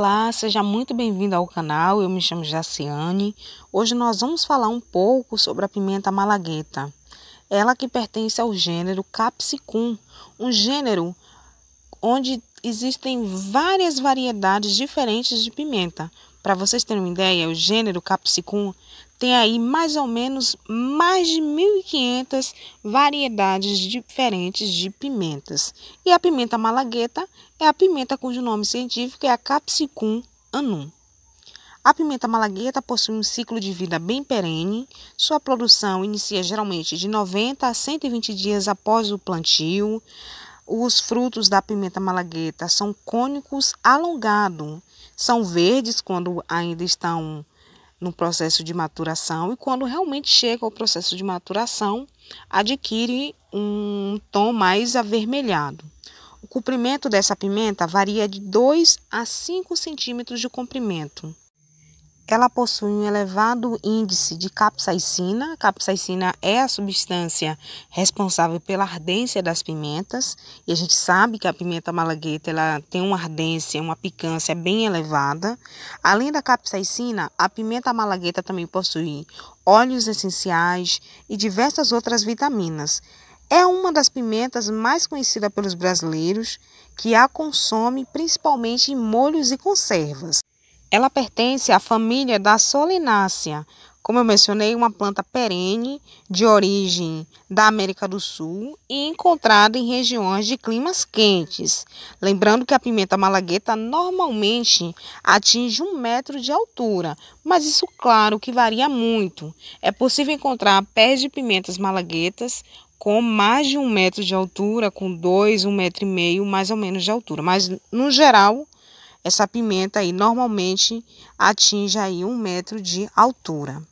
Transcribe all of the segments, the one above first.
Olá, seja muito bem-vindo ao canal. Eu me chamo Jaciane. Hoje nós vamos falar um pouco sobre a pimenta malagueta. Ela que pertence ao gênero Capsicum, um gênero onde existem várias variedades diferentes de pimenta. Para vocês terem uma ideia, o gênero Capsicum tem aí mais ou menos mais de 1.500 variedades diferentes de pimentas. E a pimenta malagueta é a pimenta cujo nome científico é a Capsicum anum. A pimenta malagueta possui um ciclo de vida bem perene. Sua produção inicia geralmente de 90 a 120 dias após o plantio. Os frutos da pimenta malagueta são cônicos alongados. São verdes quando ainda estão no processo de maturação e quando realmente chega ao processo de maturação, adquire um tom mais avermelhado. O comprimento dessa pimenta varia de 2 a 5 centímetros de comprimento ela possui um elevado índice de capsaicina. Capsaicina é a substância responsável pela ardência das pimentas, e a gente sabe que a pimenta malagueta ela tem uma ardência, uma picância bem elevada. Além da capsaicina, a pimenta malagueta também possui óleos essenciais e diversas outras vitaminas. É uma das pimentas mais conhecida pelos brasileiros que a consome principalmente em molhos e conservas. Ela pertence à família da Solinácea, como eu mencionei, uma planta perene de origem da América do Sul e encontrada em regiões de climas quentes. Lembrando que a pimenta malagueta normalmente atinge um metro de altura, mas isso, claro, que varia muito. É possível encontrar pés de pimentas malaguetas com mais de um metro de altura, com dois, um metro e meio, mais ou menos de altura. Mas, no geral, essa pimenta aí normalmente atinge aí um metro de altura.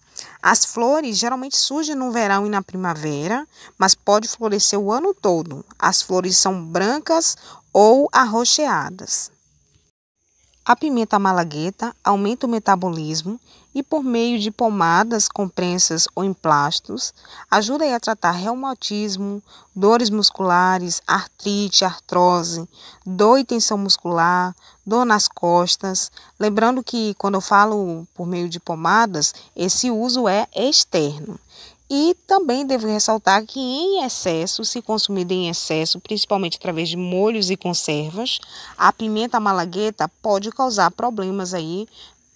As flores geralmente surgem no verão e na primavera, mas pode florescer o ano todo. As flores são brancas ou arroxeadas. A pimenta malagueta aumenta o metabolismo e por meio de pomadas com prensas ou emplastos, ajuda a tratar reumatismo, dores musculares, artrite, artrose, dor e tensão muscular, dor nas costas. Lembrando que quando eu falo por meio de pomadas, esse uso é externo. E também devo ressaltar que em excesso, se consumida em excesso, principalmente através de molhos e conservas, a pimenta malagueta pode causar problemas aí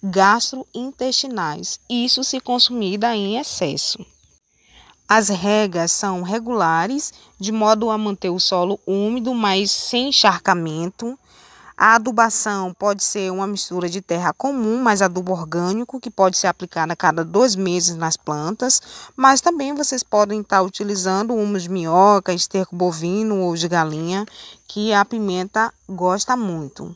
gastrointestinais, isso se consumida em excesso. As regas são regulares, de modo a manter o solo úmido, mas sem encharcamento. A adubação pode ser uma mistura de terra comum, mas adubo orgânico, que pode ser aplicada a cada dois meses nas plantas. Mas também vocês podem estar utilizando humus de minhoca, esterco bovino ou de galinha, que a pimenta gosta muito.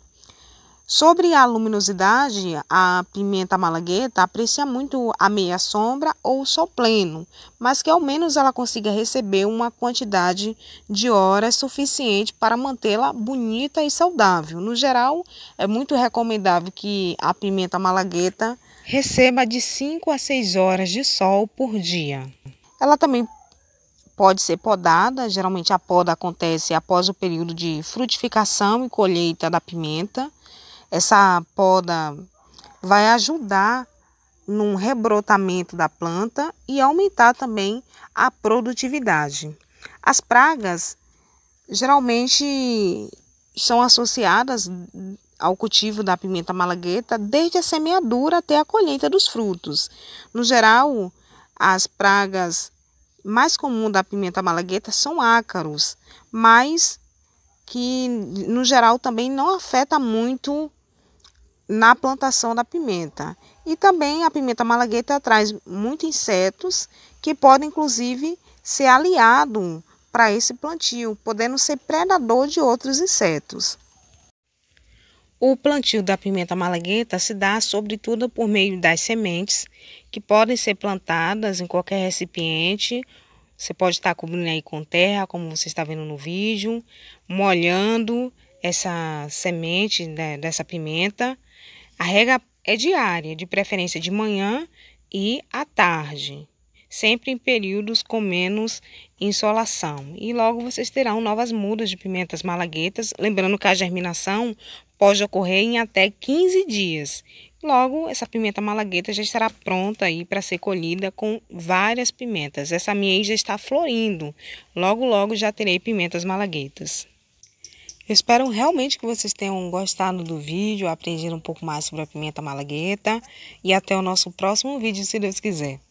Sobre a luminosidade, a pimenta malagueta aprecia muito a meia sombra ou sol pleno, mas que ao menos ela consiga receber uma quantidade de horas suficiente para mantê-la bonita e saudável. No geral, é muito recomendável que a pimenta malagueta receba de 5 a 6 horas de sol por dia. Ela também pode ser podada, geralmente a poda acontece após o período de frutificação e colheita da pimenta. Essa poda vai ajudar num rebrotamento da planta e aumentar também a produtividade. As pragas geralmente são associadas ao cultivo da pimenta malagueta desde a semeadura até a colheita dos frutos. No geral, as pragas mais comuns da pimenta malagueta são ácaros, mas que no geral também não afeta muito na plantação da pimenta. E também a pimenta malagueta atrai muitos insetos que podem, inclusive, ser aliado para esse plantio, podendo ser predador de outros insetos. O plantio da pimenta malagueta se dá sobretudo por meio das sementes, que podem ser plantadas em qualquer recipiente. Você pode estar cobrindo aí com terra, como você está vendo no vídeo, molhando, essa semente né, dessa pimenta. A rega é diária, de preferência de manhã e à tarde, sempre em períodos com menos insolação. E logo vocês terão novas mudas de pimentas malaguetas, lembrando que a germinação pode ocorrer em até 15 dias. Logo, essa pimenta malagueta já estará pronta aí para ser colhida com várias pimentas. Essa minha já está florindo. Logo, logo já terei pimentas malaguetas espero realmente que vocês tenham gostado do vídeo, aprendido um pouco mais sobre a pimenta malagueta. E até o nosso próximo vídeo, se Deus quiser.